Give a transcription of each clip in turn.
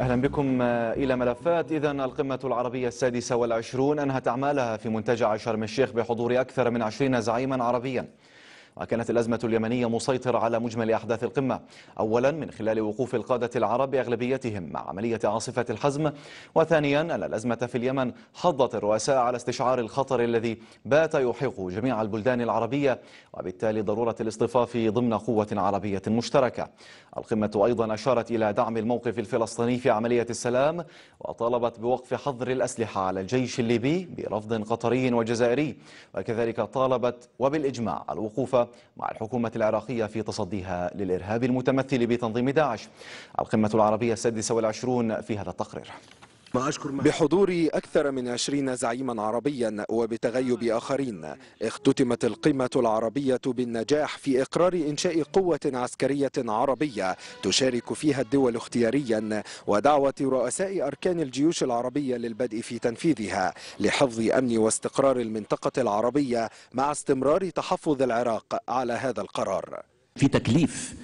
أهلا بكم إلى ملفات إذا القمة العربية السادسة والعشرون أنهت أعمالها في منتجع شرم الشيخ بحضور أكثر من عشرين زعيما عربيا وكانت الأزمة اليمنية مسيطرة على مجمل أحداث القمة أولا من خلال وقوف القادة العرب بأغلبيتهم مع عملية عاصفة الحزم وثانيا أن الأزمة في اليمن حضت الرؤساء على استشعار الخطر الذي بات يحيق جميع البلدان العربية وبالتالي ضرورة الاصطفاف ضمن قوة عربية مشتركة القمة أيضا أشارت إلى دعم الموقف الفلسطيني في عملية السلام وطالبت بوقف حظر الأسلحة على الجيش الليبي برفض قطري وجزائري وكذلك طالبت وبالإجماع الوقوف مع الحكومة العراقية في تصديها للإرهاب المتمثل بتنظيم داعش القمة العربية السادسة والعشرون في هذا التقرير بحضور أكثر من عشرين زعيما عربيا وبتغيب آخرين اختتمت القمة العربية بالنجاح في إقرار إنشاء قوة عسكرية عربية تشارك فيها الدول اختياريا ودعوة رؤساء أركان الجيوش العربية للبدء في تنفيذها لحفظ أمن واستقرار المنطقة العربية مع استمرار تحفظ العراق على هذا القرار في تكليف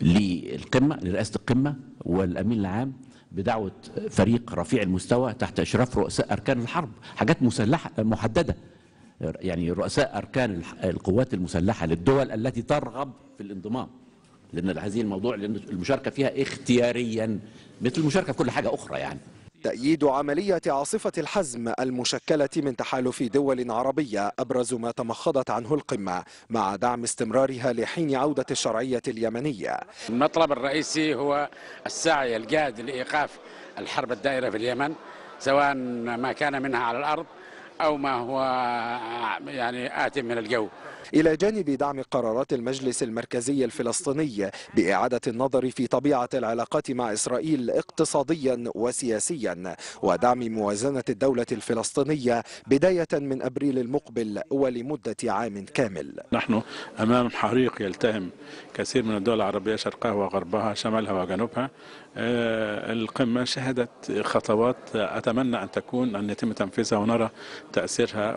للقمة لرئاسة القمة والأمين العام بدعوة فريق رفيع المستوى تحت إشراف رؤساء أركان الحرب حاجات مسلحة محددة يعني رؤساء أركان القوات المسلحة للدول التي ترغب في الانضمام لأن هذه الموضوع لأن المشاركة فيها اختياريا مثل المشاركة في كل حاجة أخرى يعني تأييد عملية عاصفة الحزم المشكلة من تحالف دول عربية أبرز ما تمخضت عنه القمة مع دعم استمرارها لحين عودة الشرعية اليمنية المطلب الرئيسي هو السعي الجاد لإيقاف الحرب الدائرة في اليمن سواء ما كان منها على الأرض أو ما هو يعني آت من الجو إلى جانب دعم قرارات المجلس المركزي الفلسطيني بإعادة النظر في طبيعة العلاقات مع إسرائيل اقتصاديا وسياسيا ودعم موازنة الدولة الفلسطينية بداية من أبريل المقبل ولمدة عام كامل نحن أمام حريق يلتهم كثير من الدول العربية شرقها وغربها شمالها وجنوبها آه، القمة شهدت خطوات أتمنى أن تكون أن يتم تنفيذها ونرى تأثيرها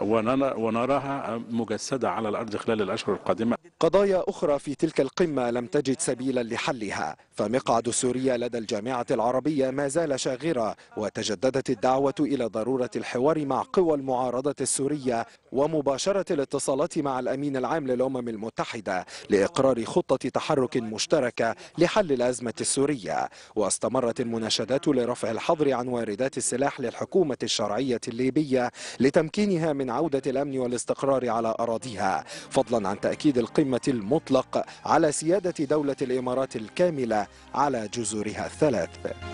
ونراها مجسدة على الأرض خلال الأشهر القادمة قضايا أخرى في تلك القمة لم تجد سبيلا لحلها فمقعد سوريا لدى الجامعة العربية ما زال شاغرا وتجددت الدعوة إلى ضرورة الحوار مع قوى المعارضة السورية ومباشرة الاتصالات مع الأمين العام للأمم المتحدة لإقرار خطة تحرك مشتركة لحل الأزمة السورية واستمرت المناشدات لرفع الحظر عن واردات السلاح للحكومة الشرعية الليبية لتمكينها من عودة الأمن والاستقرار على أراضيها فضلا عن تأكيد القمة المطلق على سيادة دولة الإمارات الكاملة على جزرها الثلاث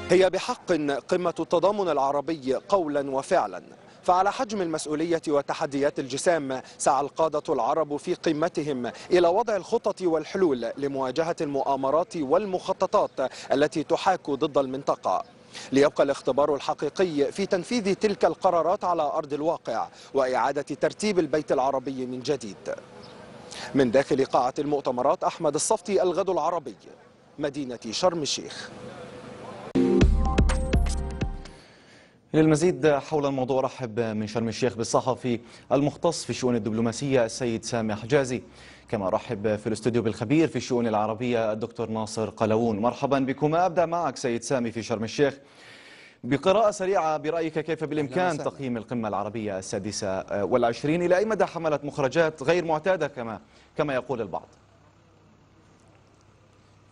هي بحق قمة التضامن العربي قولا وفعلا فعلى حجم المسؤولية وتحديات الجسام سعى القادة العرب في قمتهم إلى وضع الخطط والحلول لمواجهة المؤامرات والمخططات التي تحاك ضد المنطقة ليبقى الاختبار الحقيقي في تنفيذ تلك القرارات على أرض الواقع وإعادة ترتيب البيت العربي من جديد من داخل قاعة المؤتمرات أحمد الصفتي الغد العربي مدينة شرم الشيخ للمزيد حول الموضوع رحب من شرم الشيخ بالصحفي المختص في الشؤون الدبلوماسية السيد سامي حجازي كما رحب في الاستوديو بالخبير في الشؤون العربية الدكتور ناصر قلوون مرحبا بكما أبدأ معك سيد سامي في شرم الشيخ بقراءة سريعة برأيك كيف بالإمكان تقييم القمة العربية السادسة والعشرين إلى أي مدى حملت مخرجات غير معتادة كما كما يقول البعض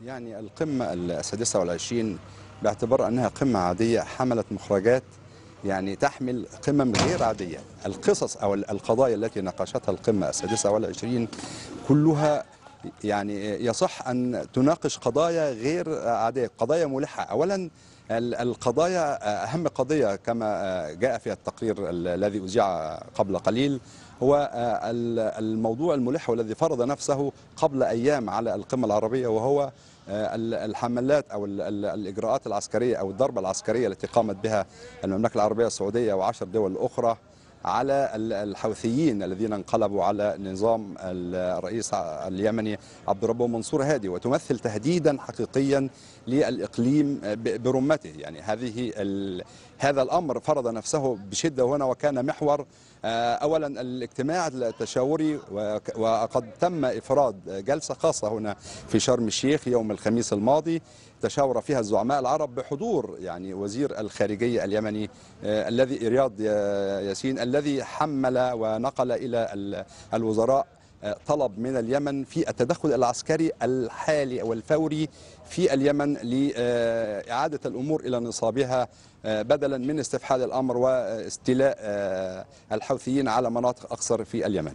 يعني القمة السادسة والعشرين باعتبار أنها قمة عادية حملت مخرجات يعني تحمل قمم غير عادية القصص أو القضايا التي ناقشتها القمة السادسة والعشرين كلها يعني يصح أن تناقش قضايا غير عادية قضايا ملحة أولا القضايا أهم قضية كما جاء في التقرير الذي أذيع قبل قليل هو الموضوع الملح والذي فرض نفسه قبل أيام على القمة العربية وهو آه، الحملات او الاجراءات العسكريه او الضربه العسكريه التي قامت بها المملكه العربيه السعوديه وعشر دول اخرى على الحوثيين الذين انقلبوا على نظام الرئيس اليمني عبد ربه منصور هادي وتمثل تهديدا حقيقيا للإقليم آه، برمته يعني هذه هذا الأمر فرض نفسه بشدة هنا وكان محور آه، أولا الاجتماع التشاوري وقد تم إفراد جلسة خاصة هنا في شرم الشيخ يوم الخميس الماضي تشاور فيها الزعماء العرب بحضور يعني وزير الخارجية اليمني آه، الذي رياض ياسين الذي حمل ونقل إلى الوزراء طلب من اليمن في التدخل العسكري الحالي او الفوري في اليمن لاعاده الامور الى نصابها آه، بدلا من استفحال الامر واستيلاء آه، الحوثيين على مناطق اقصر في اليمن.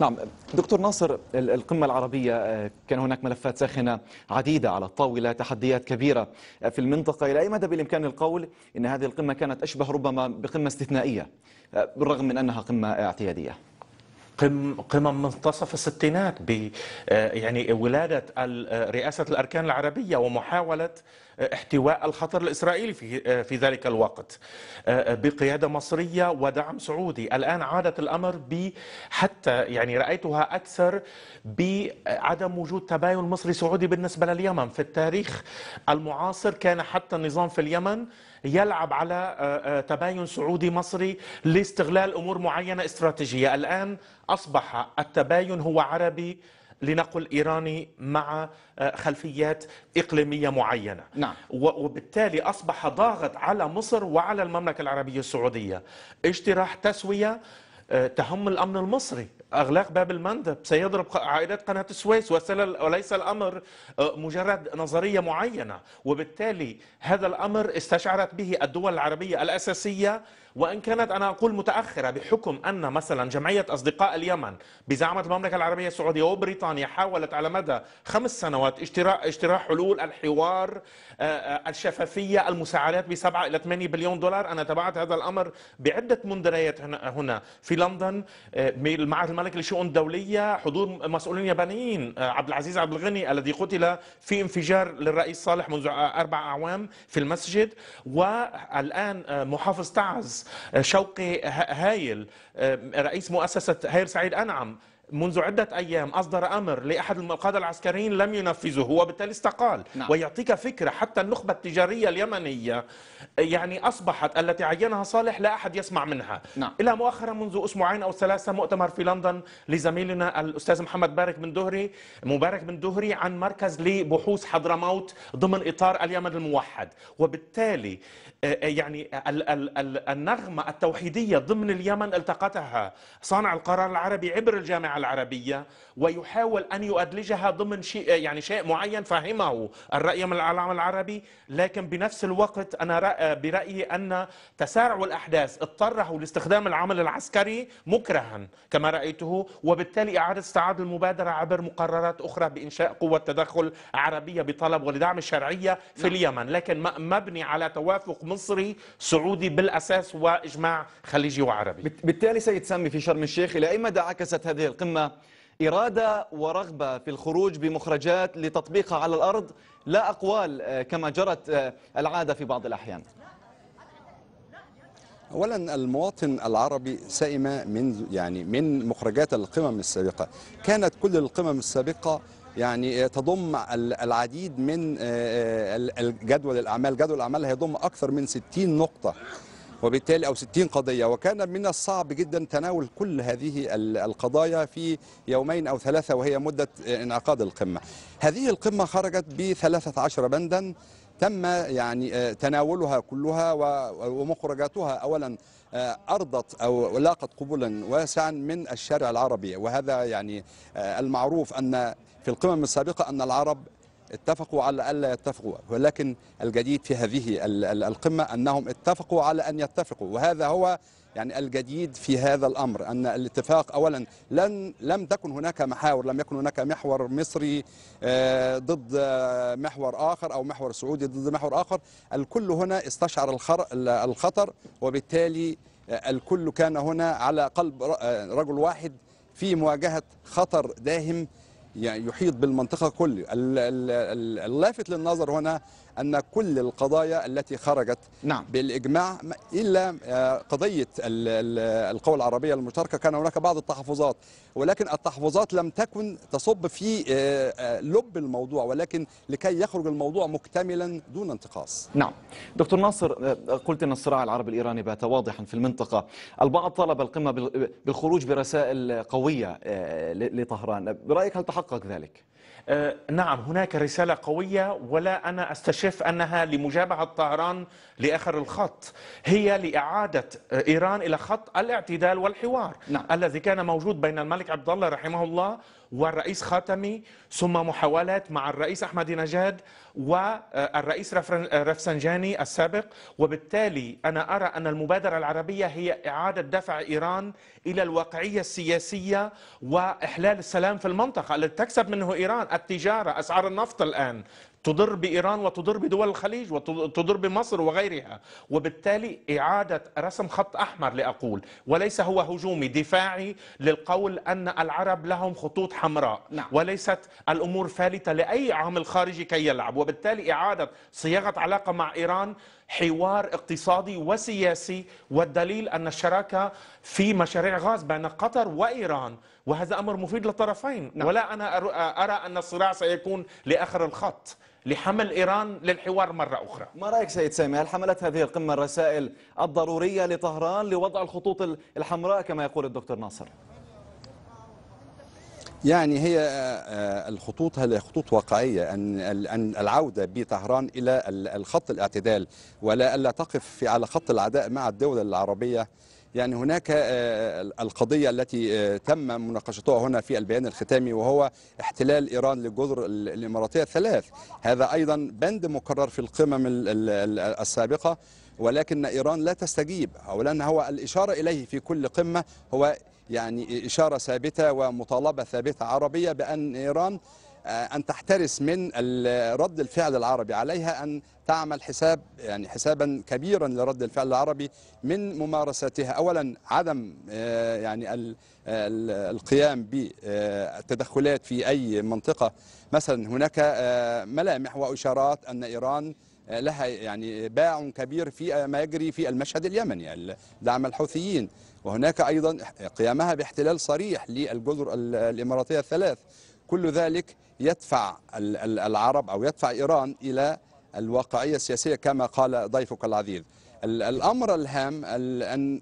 نعم دكتور ناصر القمة العربية آه، كان هناك ملفات ساخنة عديدة على الطاولة تحديات كبيرة في المنطقة إلى أي مدى بالإمكان القول أن هذه القمة كانت أشبه ربما بقمة استثنائية بالرغم من أنها قمة اعتيادية قمم منتصف الستينات ب آه، يعني ولاده آه، رئاسه الاركان العربيه ومحاوله احتواء الخطر الإسرائيلي في, في ذلك الوقت آه، آه، بقيادة مصرية ودعم سعودي الآن عادت الأمر ب حتى يعني رأيتها أكثر بعدم وجود تباين مصري سعودي بالنسبة لليمن في التاريخ المعاصر كان حتى النظام في اليمن يلعب على آه، تباين سعودي مصري لاستغلال امور معينه استراتيجيه، الان اصبح التباين هو عربي لنقل إيراني مع آه، خلفيات إقليمية معينة نعم. وبالتالي أصبح ضاغط على مصر وعلى المملكة العربية السعودية اجتراح تسوية آه، تهم الأمن المصري أغلاق باب المندب سيضرب عائلات قناة السويس وليس الأمر آه، مجرد نظرية معينة وبالتالي هذا الأمر استشعرت به الدول العربية الأساسية وإن كانت أنا أقول متأخرة بحكم أن مثلا جمعية أصدقاء اليمن بزعمة المملكة العربية السعودية وبريطانيا حاولت على مدى خمس سنوات اجتراء اجتراء حلول الحوار آه، آه، الشفافية المساعدات ب 7 إلى 8 بليون دولار أنا تابعت هذا الأمر بعدة مندريات هنا في لندن المعهد آه، الملكي للشؤون الدولية حضور مسؤولين يابانيين عبد العزيز عبد الغني الذي قتل في انفجار للرئيس صالح منذ أربع أعوام في المسجد والآن محافظ تعز آه، شوقي هايل آه، رئيس مؤسسة هير سعيد أنعم منذ عدة أيام أصدر أمر لأحد القادة العسكريين لم ينفذه وبالتالي استقال نعم. ويعطيك فكرة حتى النخبة التجارية اليمنية يعني أصبحت التي عينها صالح لا أحد يسمع منها نعم. إلى مؤخرا منذ أسبوعين أو ثلاثة مؤتمر في لندن لزميلنا الأستاذ محمد بارك بن دهري مبارك بن دهري عن مركز لبحوث حضرموت ضمن إطار اليمن الموحد وبالتالي آه، آه، يعني النغمة التوحيدية ضمن اليمن التقطها صانع القرار العربي عبر الجامعة العربية ويحاول أن يؤدلجها ضمن شيء يعني شيء معين فهمه الرأي من العالم العربي لكن بنفس الوقت أنا برأيي أن تسارع الأحداث اضطره لاستخدام العمل العسكري مكرها كما رأيته وبالتالي إعادة استعاد المبادرة عبر مقررات أخرى بإنشاء قوة تدخل عربية بطلب ولدعم الشرعية في نعم. اليمن لكن مبني على توافق مصري سعودي بالأساس وإجماع خليجي وعربي بالتالي سيد سامي في شرم الشيخ إلى أي مدى عكست هذه القمة العامة إرادة ورغبة في الخروج بمخرجات لتطبيقها على الأرض لا أقوال آه، كما جرت آه، العادة في بعض الأحيان اولا المواطن العربي سئم من يعني من مخرجات القمم السابقه كانت كل القمم السابقه يعني تضم العديد من آه، جدول الاعمال جدول الاعمال هيضم اكثر من 60 نقطه وبالتالي أو 60 قضية وكان من الصعب جدا تناول كل هذه القضايا في يومين أو ثلاثة وهي مدة انعقاد القمة هذه القمة خرجت ب 13 بندا تم يعني آه، تناولها كلها ومخرجاتها اولا آه، ارضت او لاقت قبولا واسعا من الشارع العربي وهذا يعني آه، المعروف ان في القمم السابقه ان العرب اتفقوا على ألا يتفقوا ولكن الجديد في هذه القمة أنهم اتفقوا على أن يتفقوا وهذا هو يعني الجديد في هذا الامر ان الاتفاق اولا لن لم تكن هناك محاور لم يكن هناك محور مصري آه، ضد آه، محور اخر او محور سعودي ضد محور اخر الكل هنا استشعر الخطر وبالتالي آه، الكل كان هنا على قلب رجل واحد في مواجهه خطر داهم يعني يحيط بالمنطقه كله اللافت للنظر هنا أن كل القضايا التي خرجت نعم. بالإجماع إلا آه، قضية القوى العربية المشتركة كان هناك بعض التحفظات ولكن التحفظات لم تكن تصب في آه، آه، لب الموضوع ولكن لكي يخرج الموضوع مكتملا دون انتقاص نعم دكتور ناصر قلت أن الصراع العربي الإيراني بات واضحا في المنطقة البعض طلب القمة بالخروج برسائل قوية لطهران برأيك هل تحقق ذلك؟ آه، نعم هناك رسالة قوية ولا أنا أستشف أنها لمجابهة طهران لآخر الخط هي لإعادة آه، إيران إلى خط الاعتدال والحوار نعم. الذي كان موجود بين الملك عبد الله رحمه الله والرئيس خاتمي ثم محاولات مع الرئيس نجاد والرئيس رفسنجاني السابق وبالتالي أنا أرى أن المبادرة العربية هي إعادة دفع إيران إلى الواقعية السياسية وإحلال السلام في المنطقة التي تكسب منه إيران التجارة أسعار النفط الآن تضر بايران وتضر بدول الخليج وتضر بمصر وغيرها وبالتالي اعاده رسم خط احمر لاقول وليس هو هجومي دفاعي للقول ان العرب لهم خطوط حمراء نعم. وليست الامور فالته لاي عامل خارجي كي يلعب وبالتالي اعاده صياغه علاقه مع ايران حوار اقتصادي وسياسي والدليل ان الشراكه في مشاريع غاز بين قطر وايران وهذا امر مفيد للطرفين نعم. ولا انا ارى ان الصراع سيكون لاخر الخط لحمل إيران للحوار مرة أخرى ما رأيك سيد سامي هل حملت هذه القمة الرسائل الضرورية لطهران لوضع الخطوط الحمراء كما يقول الدكتور ناصر يعني هي آه، آه، الخطوط هي خطوط واقعية أن العودة بطهران إلى الخط الاعتدال ولا ألا تقف على خط العداء مع الدول العربية يعني هناك آه، آه، القضية التي آه، تم مناقشتها هنا في البيان الختامي وهو احتلال إيران للجزر الإماراتية الثلاث هذا أيضا بند مكرر في القمم السابقة ولكن إيران لا تستجيب أولا هو الإشارة إليه في كل قمة هو يعني إشارة ثابتة ومطالبة ثابتة عربية بأن إيران آه، ان تحترس من رد الفعل العربي عليها ان تعمل حساب يعني حسابا كبيرا لرد الفعل العربي من ممارساتها اولا عدم آه، يعني القيام بالتدخلات في اي منطقه مثلا هناك آه، ملامح واشارات ان ايران لها يعني باع كبير في ما يجري في المشهد اليمني دعم الحوثيين وهناك ايضا قيامها باحتلال صريح للجزر الاماراتيه الثلاث كل ذلك يدفع العرب أو يدفع إيران إلى الواقعية السياسية كما قال ضيفك العزيز الأمر الهام أن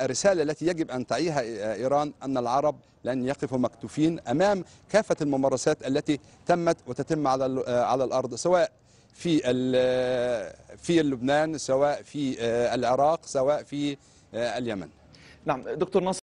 الرسالة التي يجب أن تعيها إيران أن العرب لن يقفوا مكتوفين أمام كافة الممارسات التي تمت وتتم على على الأرض سواء في في لبنان سواء في آه، العراق سواء في آه، اليمن نعم دكتور ناصر